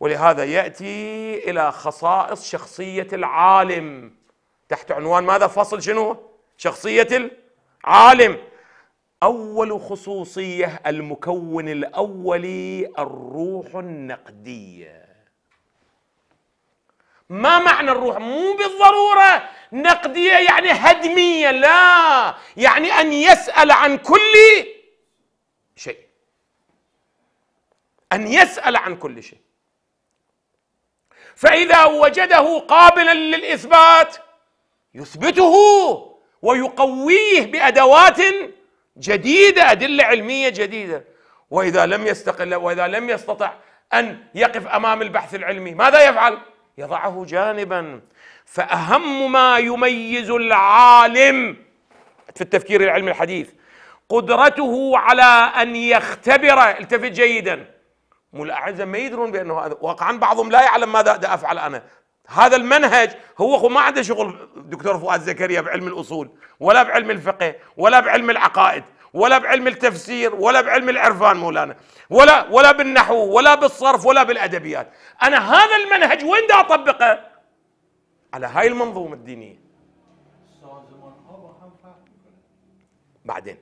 ولهذا ياتي الى خصائص شخصيه العالم تحت عنوان ماذا فصل شنو شخصيه العالم اول خصوصيه المكون الاولي الروح النقديه ما معنى الروح مو بالضروره نقديه يعني هدميه لا يعني ان يسال عن كل شيء ان يسال عن كل شيء فإذا وجده قابلا للإثبات يثبته ويقويه بأدوات جديدة أدلة علمية جديدة وإذا لم يستقل وإذا لم يستطع أن يقف أمام البحث العلمي ماذا يفعل؟ يضعه جانبا فأهم ما يميز العالم في التفكير العلمي الحديث قدرته على أن يختبر التفت جيداً ملاحظة ما يدرون بأنه هذا واقعا بعضهم لا يعلم ماذا دا أفعل أنا هذا المنهج هو ما عنده شغل دكتور فؤاد زكريا بعلم الأصول ولا بعلم الفقه ولا بعلم العقائد ولا بعلم التفسير ولا بعلم العرفان مولانا ولا ولا بالنحو ولا بالصرف ولا بالادبيات انا هذا المنهج وين دا اطبقه على هاي المنظومه الدينيه بعدين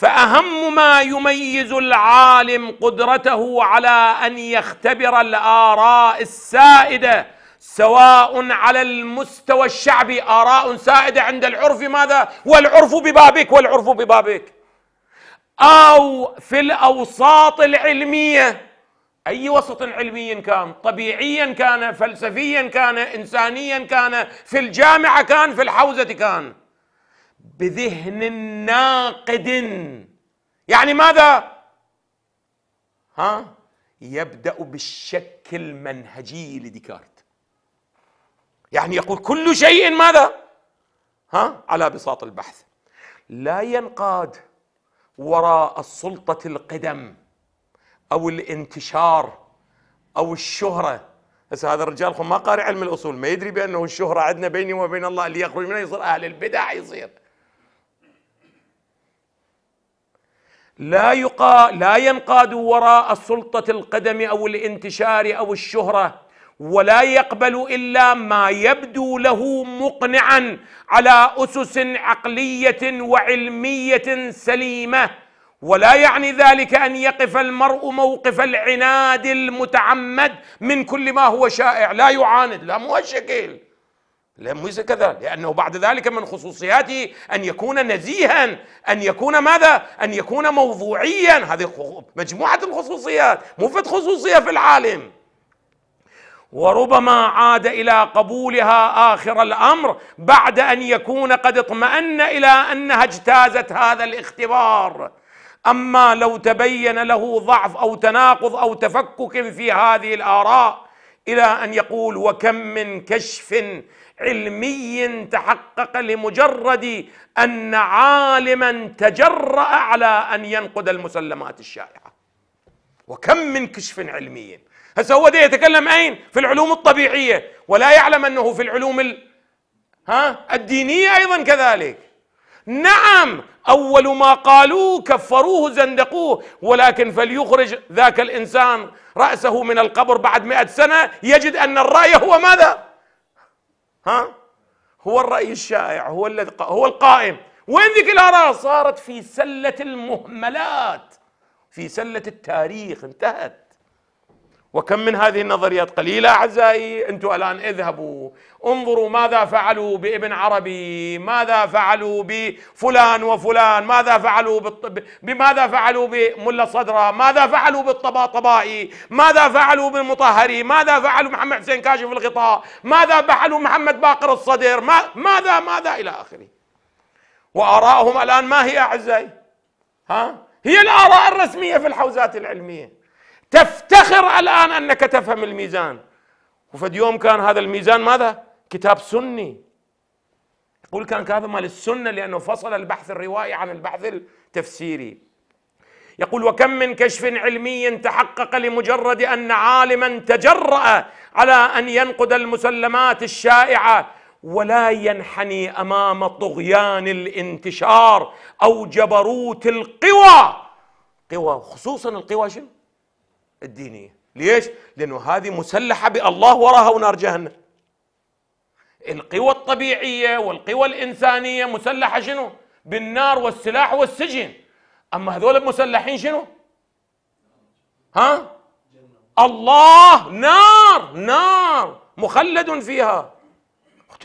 فاهم ما يميز العالم قدرته على ان يختبر الاراء السائده سواء على المستوى الشعبي اراء سائده عند العرف ماذا والعرف ببابك والعرف ببابك او في الاوساط العلميه اي وسط علمي كان طبيعيا كان فلسفيا كان انسانيا كان في الجامعه كان في الحوزه كان بذهن ناقد يعني ماذا ها يبدا بالشك المنهجي لديكارت يعني يقول كل شيء ماذا ها على بساط البحث لا ينقاد وراء السلطه القدم او الانتشار او الشهره بس هذا الرجال ما قارئ علم الاصول ما يدري بانه الشهره عندنا بيني وبين الله اللي يخرج منها يصير اهل البدع يصير لا يقا لا ينقاد وراء سلطة القدم أو الانتشار أو الشهرة ولا يقبل إلا ما يبدو له مقنعا على أسس عقلية وعلمية سليمة ولا يعني ذلك أن يقف المرء موقف العناد المتعمد من كل ما هو شائع لا يعاند لا مو هالشكل ليس كذا لأنه بعد ذلك من خصوصياته أن يكون نزيها أن يكون ماذا أن يكون موضوعيا هذه مجموعة الخصوصيات مو خصوصية في العالم وربما عاد إلى قبولها آخر الأمر بعد أن يكون قد اطمأن إلى أنها اجتازت هذا الاختبار أما لو تبين له ضعف أو تناقض أو تفكك في هذه الآراء إلى أن يقول وكم من كشف علمي تحقق لمجرد ان عالما تجرا على ان ينقد المسلمات الشائعه وكم من كشف علمي هسه هو ده يتكلم اين في العلوم الطبيعيه ولا يعلم انه في العلوم ال... ها الدينيه ايضا كذلك نعم اول ما قالوه كفروه زندقوه ولكن فليخرج ذاك الانسان راسه من القبر بعد مئة سنه يجد ان الراي هو ماذا هو الرأي الشائع هو الذي هو القائم وين ذيك الآراء صارت في سلة المهملات في سلة التاريخ انتهت وكم من هذه النظريات قليلة أعزائي أنتم الآن اذهبوا انظروا ماذا فعلوا بابن عربي ماذا فعلوا بفلان وفلان ماذا فعلوا بالطب بماذا فعلوا بملا صدرة ماذا فعلوا بالطباطبائي ماذا فعلوا بالمطهري ماذا فعلوا محمد حسين كاشف الغطاء ماذا فعلوا محمد باقر الصدر ما... ماذا ماذا إلى آخره وآراءهم الآن ما هي أعزائي ها هي الآراء الرسمية في الحوزات العلمية تفتخر الآن أنك تفهم الميزان وفد يوم كان هذا الميزان ماذا؟ كتاب سني يقول كان هذا مال السنة لأنه فصل البحث الروائي عن البحث التفسيري يقول وكم من كشف علمي تحقق لمجرد أن عالما تجرأ على أن ينقد المسلمات الشائعة ولا ينحني أمام طغيان الانتشار أو جبروت القوى قوى خصوصا القوى شنو؟ الدينية ليش؟ لأنه هذه مسلحة بالله وراها ونار جهنم القوى الطبيعية والقوى الإنسانية مسلحة شنو؟ بالنار والسلاح والسجن أما هذول مسلحين شنو؟ ها؟ الله نار نار مخلد فيها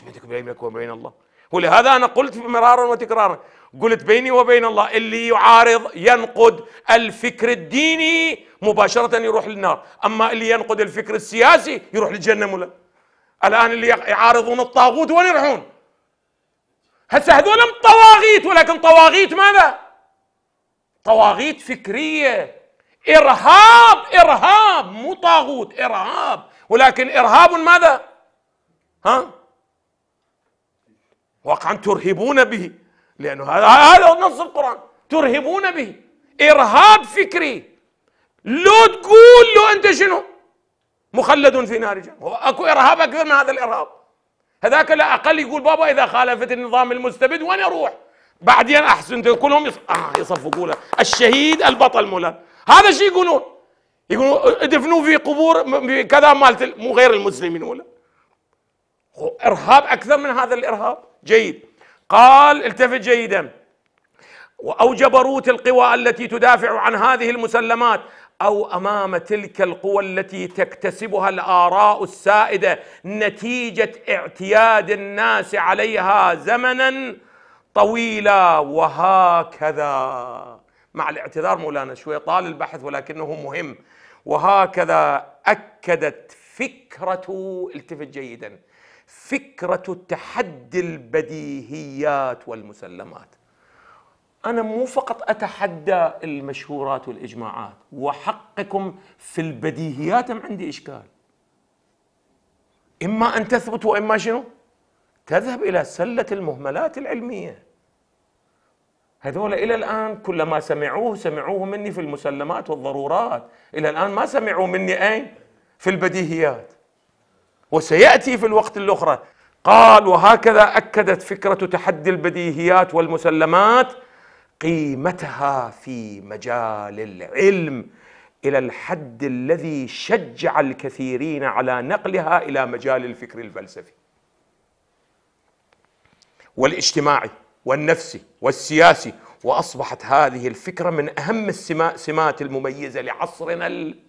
بينك وبينك وبين الله ولهذا أنا قلت مرارا وتكرارا قلت بيني وبين الله اللي يعارض ينقد الفكر الديني مباشرة يروح للنار أما اللي ينقد الفكر السياسي يروح للجنة ملا الآن اللي يعارضون الطاغوت وين يروحون هسه هذول طواغيت ولكن طواغيت ماذا طواغيت فكرية إرهاب إرهاب مو طاغوت إرهاب ولكن إرهاب ماذا ها واقعا ترهبون به لانه هذا هذا نص القران ترهبون به ارهاب فكري لو تقول له انت شنو مخلد في نار جهنم اكو ارهاب اكثر من هذا الارهاب هذاك لا اقل يقول بابا اذا خالفت النظام المستبد وين اروح بعدين احسن كلهم يص... آه يصفقوا له الشهيد البطل مولا هذا شيء يقولون يقولون ادفنوه في قبور كذا مالت مو غير المسلمين ولا ارهاب اكثر من هذا الارهاب جيد قال التفت جيدا وأوجب روت القوى التي تدافع عن هذه المسلمات أو أمام تلك القوى التي تكتسبها الآراء السائدة نتيجة اعتياد الناس عليها زمنا طويلا وهكذا مع الاعتذار مولانا شوي طال البحث ولكنه مهم وهكذا أكدت فكرة التفت جيدا فكرة تحدي البديهيات والمسلمات أنا مو فقط أتحدى المشهورات والإجماعات وحقكم في البديهيات ما عندي إشكال إما أن تثبت وإما شنو تذهب إلى سلة المهملات العلمية هذول إلى الآن كلما سمعوه سمعوه مني في المسلمات والضرورات إلى الآن ما سمعوا مني أين في البديهيات وسياتي في الوقت الاخرى قال وهكذا اكدت فكره تحدي البديهيات والمسلمات قيمتها في مجال العلم الى الحد الذي شجع الكثيرين على نقلها الى مجال الفكر الفلسفي والاجتماعي والنفسي والسياسي واصبحت هذه الفكره من اهم السمات المميزه لعصرنا